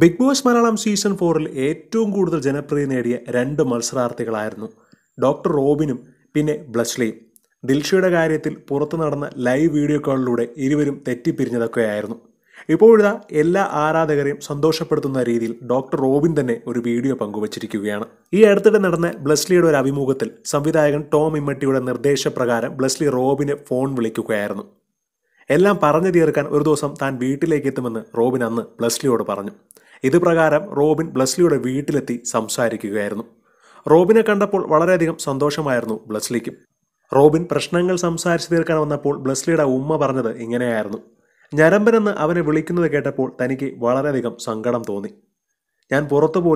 big boss Malayalam season ഫോറിൽ ഏറ്റവും കൂടുതൽ ജനപ്രീതി നേടിയ രണ്ട് മത്സരാർത്ഥികളായിരുന്നു ഡോക്ടർ റോബിനും പിന്നെ ബ്ലഷ്ലിയും ദിൽഷയുടെ കാര്യത്തിൽ പുറത്തു നടന്ന ലൈവ് വീഡിയോ കോളിലൂടെ ഇരുവരും തെറ്റിപ്പിരിഞ്ഞതൊക്കെയായിരുന്നു ഇപ്പോഴിതാ എല്ലാ ആരാധകരെയും സന്തോഷപ്പെടുത്തുന്ന രീതിയിൽ ഡോക്ടർ റോബിൻ തന്നെ ഒരു വീഡിയോ പങ്കുവച്ചിരിക്കുകയാണ് ഈ അടുത്തിടെ നടന്ന ബ്ലസ്ലിയുടെ ഒരു അഭിമുഖത്തിൽ സംവിധായകൻ ടോം ഇമ്മട്ടിയുടെ നിർദ്ദേശപ്രകാരം ബ്ലസ്ലി റോബിനെ ഫോൺ വിളിക്കുകയായിരുന്നു എല്ലാം പറഞ്ഞു തീർക്കാൻ ഒരു ദിവസം താൻ വീട്ടിലേക്ക് എത്തുമെന്ന് റോബിൻ അന്ന് ബ്ലസ്ലിയോട് പറഞ്ഞു ഇത് പ്രകാരം റോബിൻ ബ്ലസ്ലിയുടെ വീട്ടിലെത്തി സംസാരിക്കുകയായിരുന്നു റോബിനെ കണ്ടപ്പോൾ വളരെയധികം സന്തോഷമായിരുന്നു ബ്ലസ്ലിക്കും റോബിൻ പ്രശ്നങ്ങൾ സംസാരിച്ചു തീർക്കാൻ വന്നപ്പോൾ ബ്ലസ്ലിയുടെ ഉമ്മ പറഞ്ഞത് ഇങ്ങനെയായിരുന്നു ഞരമ്പനെന്ന് അവനെ വിളിക്കുന്നത് കേട്ടപ്പോൾ തനിക്ക് വളരെയധികം സങ്കടം തോന്നി ഞാൻ പുറത്തു